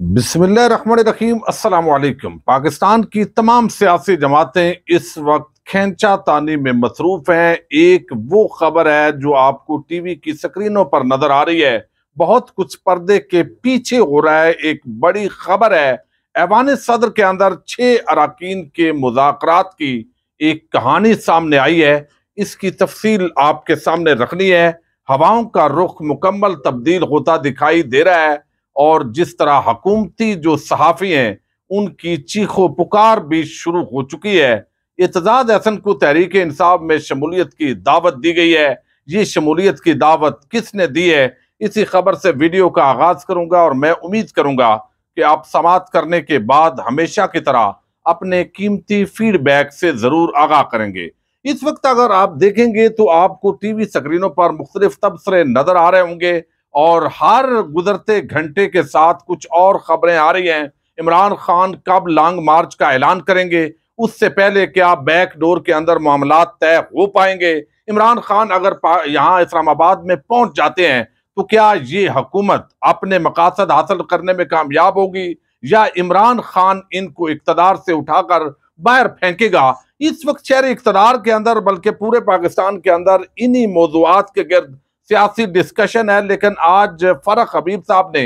बिस्मिल्लाम अस्सलाम पाकिस्तान की तमाम सियासी जमातें इस वक्त खेंचा तानी में मसरूफ हैं एक वो खबर है जो आपको टीवी की स्क्रीनों पर नजर आ रही है बहुत कुछ पर्दे के पीछे हो रहा है एक बड़ी खबर है ऐवान सदर के अंदर छह अरकान के मुजात की एक कहानी सामने आई है इसकी तफसील आपके सामने रखनी है हवाओं का रुख मुकम्मल तब्दील होता दिखाई दे रहा है और जिस तरह हकूमती जो सहाफ़ी हैं उनकी चीखो पुकार भी शुरू हो चुकी है एतजाद हसन को तहरीक इंसाफ में शमूलियत की दावत दी गई है ये शमूलियत की दावत किसने दी है इसी खबर से वीडियो का आगाज करूंगा और मैं उम्मीद करूंगा कि आप समाप्त करने के बाद हमेशा की तरह अपने कीमती फीडबैक से जरूर आगाह करेंगे इस वक्त अगर आप देखेंगे तो आपको टीवी स्क्रीनों पर मुख्तलिफ तबसरे नजर आ रहे होंगे और हर गुजरते घंटे के साथ कुछ और खबरें आ रही हैं इमरान खान कब लॉन्ग मार्च का ऐलान करेंगे उससे पहले क्या बैक डोर के अंदर मामला तय हो पाएंगे इमरान खान अगर यहाँ इस्लामाबाद में पहुंच जाते हैं तो क्या ये हुकूमत अपने मकासद हासिल करने में कामयाब होगी या इमरान खान इनको इकतदार से उठाकर बाहर फेंकेगा इस वक्त शहर इकतदार के अंदर बल्कि पूरे पाकिस्तान के अंदर इन्हीं मौजूद के गर्द सियासी डिस्कशन है लेकिन आज फरक हबीब साहब ने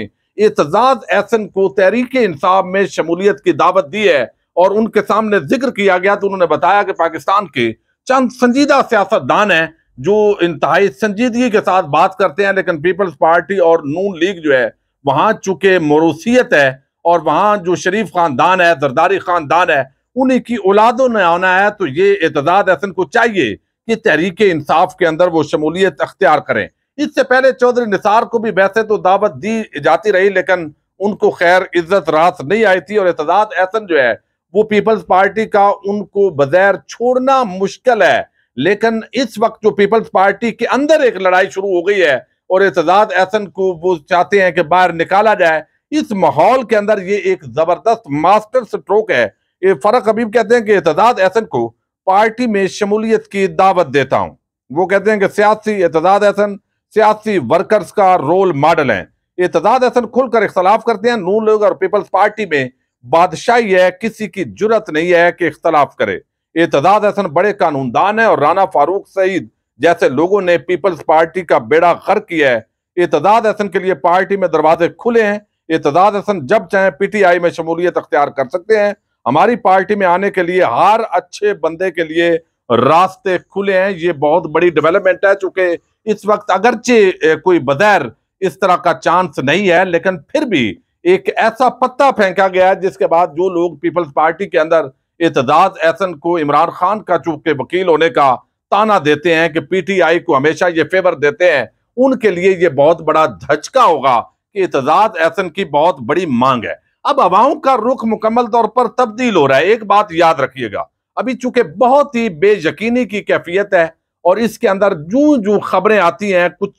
एतजाज एहसन को तहरीक इंसाफ में शमूलियत की दावत दी है और उनके सामने जिक्र किया गया तो उन्होंने बताया कि पाकिस्तान के चंद संजीदा सियासतदान हैं जो इंतहाई संजीदगी के साथ बात करते हैं लेकिन पीपल्स पार्टी और नून लीग जो है वहाँ चूंकि मरूसीत है और वहाँ जो शरीफ खानदान है जरदारी खानदान है उन्हीं की औलादों ने आना है तो ये एतजाज एहसन को चाहिए कि तहरीक इंसाफ के अंदर वो शमूलियत अख्तियार करें इससे पहले चौधरी निसार को भी वैसे तो दावत दी जाती रही लेकिन उनको खैर इज्जत रास नहीं आई थी और एतजाद एहसन जो है वो पीपल्स पार्टी का उनको बगैर छोड़ना मुश्किल है लेकिन इस वक्त जो पीपल्स पार्टी के अंदर एक लड़ाई शुरू हो गई है और एतजाद एहसन को वो चाहते हैं कि बाहर निकाला जाए इस माहौल के अंदर ये एक जबरदस्त मास्टर स्ट्रोक है ये फरक हबीब कहते हैं कि एतजाद एहसन को पार्टी में शमूलियत की दावत देता हूं वो कहते हैं कि सियासी एतजाद हसन सियासी वर्कर्स का रोल मॉडल है एतजाद हसन खुलकर इख्तलाफ करते हैं नून लोग और पीपल्स पार्टी में बादशाही है किसी की जरूरत नहीं है कि इख्तलाफ करे एतजाद हसन बड़े कानूनदान है और राना फारूक सईद जैसे लोगों ने पीपल्स पार्टी का बेड़ा गर किया है एतजाद हसन के लिए पार्टी में दरवाजे खुले हैं एतजाद हसन जब चाहे पीटीआई में शमूलियत अख्तियार कर सकते हैं हमारी पार्टी में आने के लिए हर अच्छे बंदे के लिए रास्ते खुले हैं ये बहुत बड़ी डेवलपमेंट है चूंकि इस वक्त अगरचे कोई बगैर इस तरह का चांस नहीं है लेकिन फिर भी एक ऐसा पत्ता फेंका गया है जिसके बाद जो लोग पीपल्स पार्टी के अंदर एतजाज एहसन को इमरान खान का चूंकि वकील होने का ताना देते हैं कि पीटीआई को हमेशा ये फेवर देते हैं उनके लिए ये बहुत बड़ा धचका होगा कि एतजाज एहसन की बहुत बड़ी मांग है अब हवाओं का रुख मुकम्मल तौर पर तब्दील हो रहा है एक बात याद रखिएगा अभी चूंकि बहुत ही बेयकीनी की कैफियत है और इसके अंदर जू जो खबरें आती हैं कुछ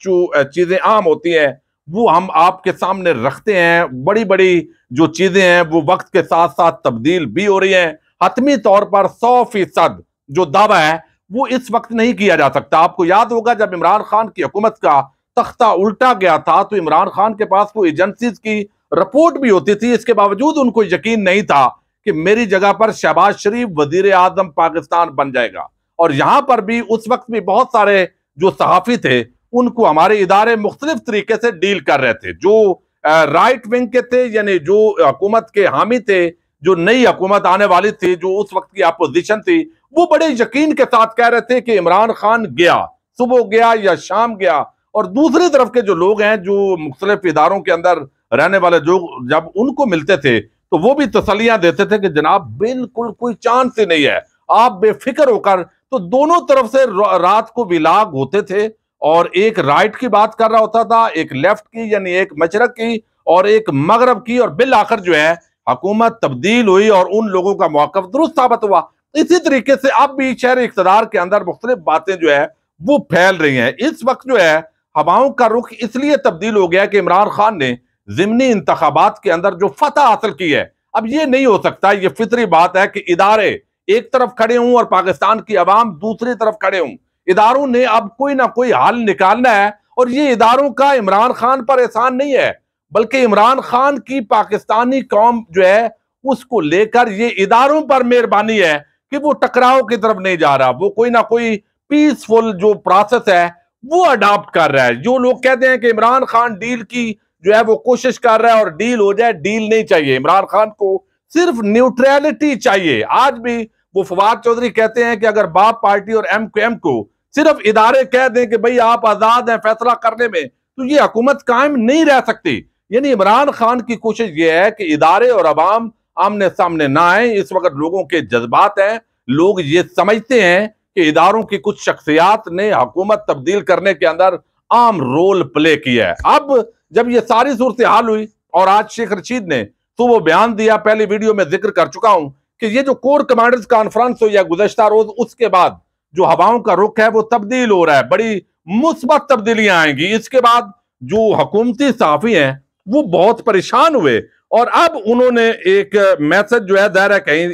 चीज़ें आम होती हैं वो हम आपके सामने रखते हैं बड़ी बड़ी जो चीज़ें हैं वो वक्त के साथ साथ तब्दील भी हो रही हैं हतमी तौर पर सौ फीसद जो दावा है वो इस वक्त नहीं किया जा सकता आपको याद होगा जब इमरान खान की हुकूमत का तख्ता उल्टा गया था तो इमरान खान के पास वो एजेंसीज की रिपोर्ट भी होती थी इसके बावजूद उनको यकीन नहीं था कि मेरी जगह पर शहबाज शरीफ वजीर आजम पाकिस्तान बन जाएगा और यहाँ पर भी उस वक्त भी बहुत सारे जो सहाफ़ी थे उनको हमारे इदारे मुख्तलिफ तरीके से डील कर रहे थे जो राइट विंग के थे यानी जो हकूमत के हामी थे जो नई हकूमत आने वाली थी जो उस वक्त की अपोजिशन थी वो बड़े यकीन के साथ कह रहे थे कि इमरान खान गया सुबह गया या शाम गया और दूसरी तरफ के जो लोग हैं जो मुख्तलिफ इदारों के अंदर रहने वाले जो जब उनको मिलते थे तो वो भी तसलियां देते थे कि जनाब बिल्कुल कोई चांस ही नहीं है आप बेफिक्र होकर तो दोनों तरफ से रात को विलाग होते थे और एक राइट की बात कर रहा होता था एक लेफ्ट की यानी एक मशरक की और एक मगरब की और बिल आखिर जो है हकूमत तब्दील हुई और उन लोगों का मौका दुरुस्त साबित हुआ इसी तरीके से अब भी शहर इकतदार के अंदर मुख्तलिफ बातें जो है वो फैल रही हैं इस वक्त जो है हवाओं का रुख इसलिए तब्दील हो गया कि इमरान खान ने जिमनी इंतबात के अंदर जो फतह हासिल की है अब ये नहीं हो सकता ये फितरी बात है कि इदारे एक तरफ खड़े हूं और पाकिस्तान की आवाम दूसरी तरफ खड़े हूं इदारों ने अब कोई ना कोई हाल निकालना है और ये इदारों का इमरान खान पर एहसान नहीं है बल्कि इमरान खान की पाकिस्तानी कौम जो है उसको लेकर ये इदारों पर मेहरबानी है कि वो टकराव की तरफ नहीं जा रहा वो कोई ना कोई पीसफुल जो प्रोसेस है वो अडाप्ट कर रहा है जो लोग कहते हैं कि इमरान खान डील की जो है वो कोशिश कर रहा है और डील हो जाए डील नहीं चाहिए इमरान खान को सिर्फ न्यूट्रलिटी चाहिए आज भी वो फवाद चौधरी कहते हैं कि अगर बाप पार्टी और एम क्यू एम को सिर्फ इदारे कह दें कि भाई आप आजाद हैं फैसला करने में तो ये हुकूमत कायम नहीं रह सकती यानी इमरान खान की कोशिश ये है कि इदारे और आवाम आमने सामने ना आए इस वक्त लोगों के जज्बात हैं लोग ये समझते हैं कि इदारों की कुछ शख्सियात ने हकूमत तब्दील करने के अंदर आम रोल प्ले किया है अब जब ये सारी सूरत हाल हुई और आज शेख रशीद ने तो वो बयान दिया पहले वीडियो में जिक्र कर चुका हूं कि ये जो कोर कमांडर्स कॉन्फ्रेंस हुई है गुजश्ता रोज उसके बाद जो हवाओं का रुख है वो तब्दील हो रहा है बड़ी मुस्बत तब्दीलियां आएंगी इसके बाद जो हकूमती साफी हैं वो बहुत परेशान हुए और अब उन्होंने एक मैसेज जो है दायरा कहीं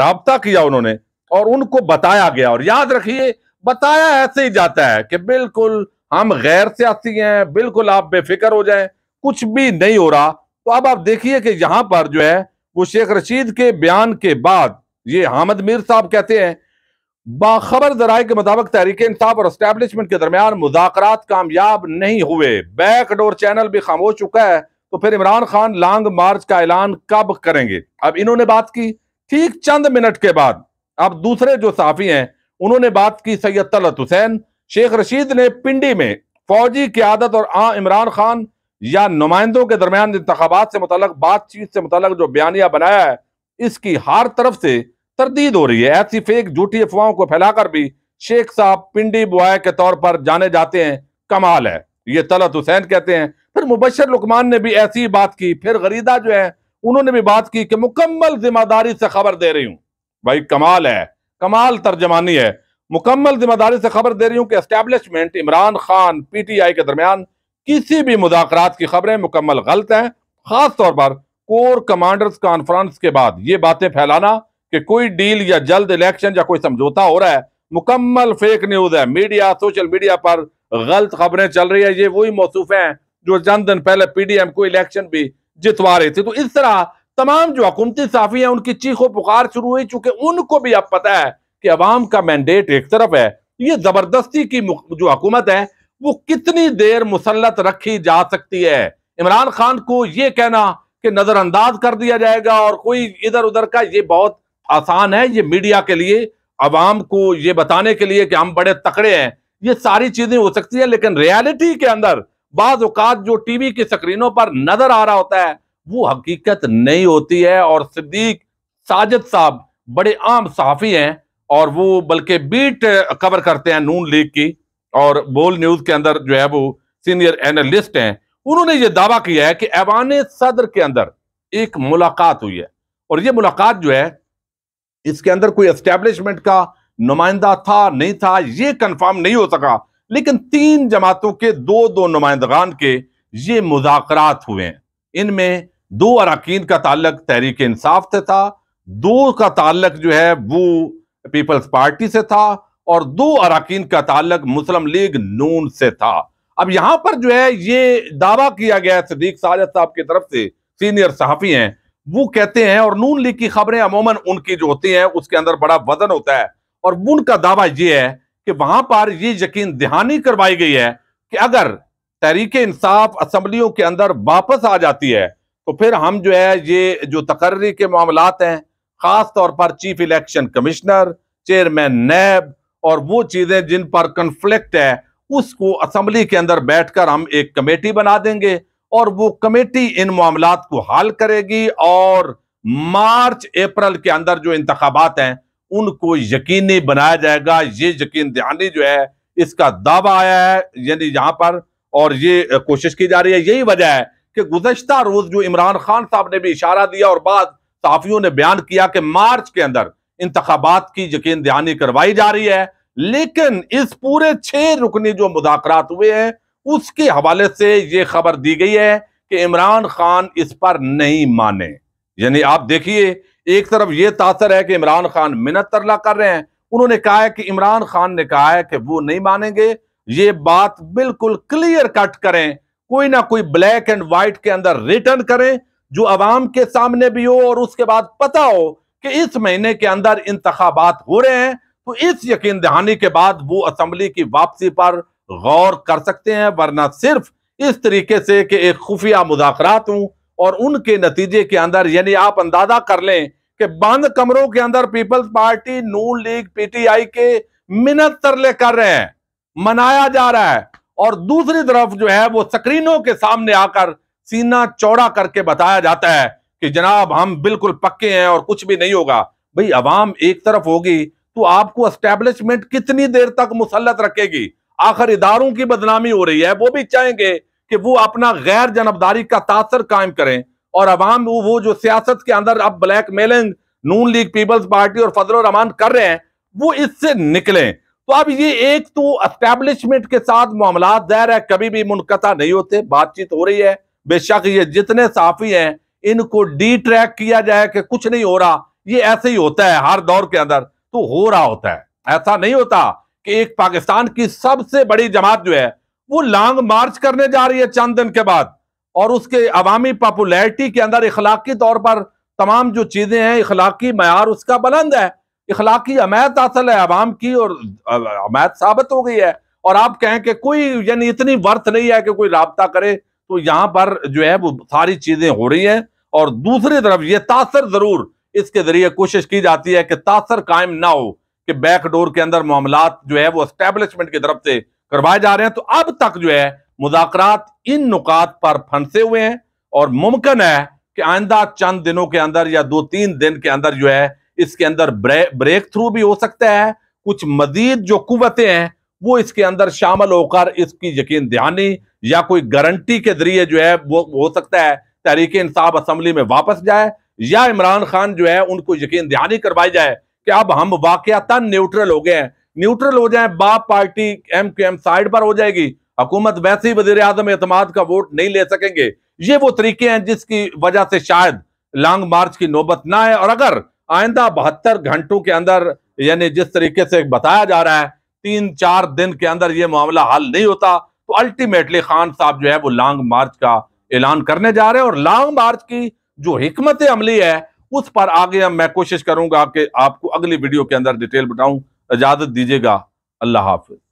रबता किया उन्होंने और उनको बताया गया और याद रखिए बताया ऐसे ही जाता है कि बिल्कुल हम गैर सियासी हैं बिल्कुल आप बेफिक्र हो जाए कुछ भी नहीं हो रहा तो अब आप देखिए कि यहां पर जो है वो शेख रशीद के बयान के बाद ये हामद मीर साहब कहते हैं बाखबर जराये के मुताबिक तहरीक इंसाफ और इस्टेब्लिशमेंट के दरमियान मुजाकर कामयाब नहीं हुए बैकडोर चैनल भी खामोश चुका है तो फिर इमरान खान लॉन्ग मार्च का ऐलान कब करेंगे अब इन्होंने बात की ठीक चंद मिनट के बाद अब दूसरे जो साफी हैं उन्होंने बात की सैयद तलत हुसैन शेख रशीद ने पिंडी में फौजी क्यादत और आ इमरान खान या नुमाइंदों के दरमियान इंतबात से मुतल बातचीत से मुतल जो बयानिया बनाया है इसकी हर तरफ से तरदीद हो रही है ऐसी फेक झूठी अफवाहों को फैलाकर भी शेख साहब पिंडी बुआ के तौर पर जाने जाते हैं कमाल है ये तलत हुसैन कहते हैं फिर मुबशर लुकमान ने भी ऐसी बात की फिर गरीदा जो है उन्होंने भी बात की कि मुकम्मल जिम्मेदारी से खबर दे रही हूं भाई कमाल है कमाल तर्जमानी है मुकम्मल जिम्मेदारी से खबर दे रही हूँ कि एस्टेब्लिशमेंट इमरान खान पीटीआई के दरमियान किसी भी मुदाकरात की खबरें मुकम्मल गलत हैं खास तौर पर कोर कमांडर्स कॉन्फ्रेंस के बाद ये बातें फैलाना कि कोई डील या जल्द इलेक्शन या कोई समझौता हो रहा है मुकम्मल फेक न्यूज है मीडिया सोशल मीडिया पर गलत खबरें चल रही है ये वही मौसूफे हैं जो चंद दिन पहले पीडीएम को इलेक्शन भी जितवा रही थी तो इस तरह तमाम जो हकूमती साफी है उनकी चीखों पुकार शुरू हुई चूंकि उनको भी अब पता है कि अवाम का मैंडेट एक तरफ है ये जबरदस्ती की जो हुकूमत है वो कितनी देर मुसलत रखी जा सकती है इमरान खान को ये कहना कि नजरअंदाज कर दिया जाएगा और कोई इधर उधर का ये बहुत आसान है ये मीडिया के लिए अवाम को ये बताने के लिए कि हम बड़े तकड़े हैं ये सारी चीजें हो सकती है लेकिन रियलिटी के अंदर बाद अवकात जो टीवी की स्क्रीनों पर नजर आ रहा होता है वो हकीकत नहीं होती है और सिद्दीक साजिद साहब बड़े आम सहाफ़ी हैं और वो बल्कि बीट कवर uh, करते हैं नून लीग की और बोल न्यूज के अंदर जो है वो सीनियर एनालिस्ट हैं उन्होंने ये दावा किया है कि ऐवान सदर के अंदर एक मुलाकात हुई है और ये मुलाकात जो है इसके अंदर कोई एस्टेब्लिशमेंट का नुमाइंदा था नहीं था ये कंफर्म नहीं हो सका लेकिन तीन जमातों के दो दो नुमाइंदगान के ये मुजाकर हुए हैं इनमें दो अरकान का ताल्लक तहरीक इंसाफ से था दो का ताल्लक जो है वो पीपल्स पार्टी से था और दो अरकान का ताल्लक मुस्लिम लीग नून से था अब यहाँ पर जो है ये दावा किया गया है सदीक साजद साहब की तरफ से सीनियर सहाफ़ी हैं वो कहते हैं और नून लीग की खबरें अमूमन उनकी जो होती हैं उसके अंदर बड़ा वजन होता है और उनका दावा ये है कि वहां पर ये यकीन दहानी करवाई गई है कि अगर तहरीक इंसाफ असम्बलियों के अंदर वापस आ जाती है तो फिर हम जो है ये जो तकर्री के मामला हैं खास तौर पर chief election commissioner chairman NAB और वो चीजें जिन पर कन्फ्लिक्ट है उसको असम्बली के अंदर बैठकर हम एक कमेटी बना देंगे और वो कमेटी इन मामला को हल करेगी और मार्च अप्रैल के अंदर जो इंतबात हैं उनको यकीनी बनाया जाएगा ये यकीन दहानी जो है इसका दावा आया है यानी यहाँ पर और ये कोशिश की जा रही है यही वजह है कि गुजशत रोज जो इमरान खान साहब ने भी इशारा दिया और बाद सहाफियों ने बयान किया कि मार्च के अंदर इंतबात की यकीन दहानी करवाई जा रही है लेकिन इस पूरे छह रुकनी जो मुदाकर हुए हैं उसके हवाले से ये खबर दी गई है कि इमरान खान इस पर नहीं माने यानी आप देखिए एक तरफ ये तासर है कि इमरान खान मिनत तरला कर रहे हैं उन्होंने कहा है कि इमरान खान ने कहा है कि वो नहीं मानेंगे ये बात बिल्कुल क्लियर कट करें कोई ना कोई ब्लैक एंड व्हाइट के अंदर रिटर्न करें जो आवाम के सामने भी हो और उसके बाद पता हो कि इस महीने के अंदर इंतबात हो रहे हैं तो इस यकीन दहानी के बाद वो असम्बली की वापसी पर गौर कर सकते हैं वरना सिर्फ इस तरीके से कि एक खुफिया मुजाकरात हूं और उनके नतीजे के अंदर यानी आप अंदाजा कर लें कि बंद कमरों के अंदर पीपल्स पार्टी नू लीग पीटीआई के मिनत तरले कर रहे हैं मनाया जा रहा है और दूसरी तरफ जो है वो स्क्रीनों के सामने आकर सीना चौड़ा करके बताया जाता है कि जनाब हम बिल्कुल पक्के हैं और कुछ भी नहीं होगा भाई अवाम एक तरफ होगी तो आपको एस्टेब्लिशमेंट कितनी देर तक मुसलत रखेगी आखिर इदारों की बदनामी हो रही है वो भी चाहेंगे कि वो अपना गैर जनबदारी का तासर कायम करें और अवाम वो, जो सियासत के अंदर अब ब्लैक मेलिंग नून लीग पीपल्स पार्टी और फजल रमान कर रहे हैं वो इससे निकले तो अब ये एक तो एस्टेब्लिशमेंट के साथ मामला जहर है कभी भी मुनकता नहीं होते बातचीत हो रही है बेशक ये जितने साफी हैं इनको डी ट्रैक किया जाए कि कुछ नहीं हो रहा ये ऐसे ही होता है हर दौर के अंदर तो हो रहा होता है ऐसा नहीं होता कि एक पाकिस्तान की सबसे बड़ी जमात जो है वो लॉन्ग मार्च करने जा रही है चंद दिन के बाद और उसके अवामी पॉपुलैरिटी के अंदर इखलाकी तौर पर तमाम जो चीज़ें हैं इखलाकी मैार उसका बुलंद है इखलाकी अमायत असल है अवाम की और अमायत साबित हो गई है और आप कहें कि कोई यानी इतनी वर्थ नहीं है कि कोई रबता करे तो यहां पर जो है वो सारी चीजें हो रही है और दूसरी तरफ ये तासर जरूर इसके जरिए कोशिश की जाती है कि तासर कायम ना हो कि बैकडोर के अंदर मामला जो है वो एस्टेब्लिशमेंट की तरफ से करवाए जा रहे हैं तो अब तक जो है मुजाकरात इन नुकात पर फंसे हुए हैं और मुमकिन है कि आइंदा चंद दिनों के अंदर या दो तीन दिन के अंदर जो है इसके अंदर ब्रे, ब्रेक थ्रू भी हो सकता है कुछ मजीद जो कुतें हैं वो इसके अंदर शामिल होकर इसकी यकीन दहानी या कोई गारंटी के जरिए जो है वो हो सकता है तहरीक इंसाफ असम्बली में वापस जाए या इमरान खान जो है उनको यकीन दहानी करवाई जाए कि अब हम वाकता न्यूट्रल हो गए हैं न्यूट्रल हो जाए BAP Party M Q M side पर हो जाएगी हुकूमत वैसे ही वजीर आजम एतमाद का वोट नहीं ले सकेंगे ये वो तरीके हैं जिसकी वजह से शायद लॉन्ग मार्च की नौबत ना आए और अगर आइंदा बहत्तर घंटों के अंदर यानी जिस तरीके से बताया जा रहा है तीन चार दिन के अंदर ये मामला हल नहीं होता तो अल्टीमेटली खान साहब जो है वो लॉन्ग मार्च का ऐलान करने जा रहे हैं और लॉन्ग मार्च की जो हमत अमली है उस पर आगे मैं कोशिश करूंगा कि आपको अगली वीडियो के अंदर डिटेल बताऊं इजाजत दीजिएगा अल्लाह हाफिज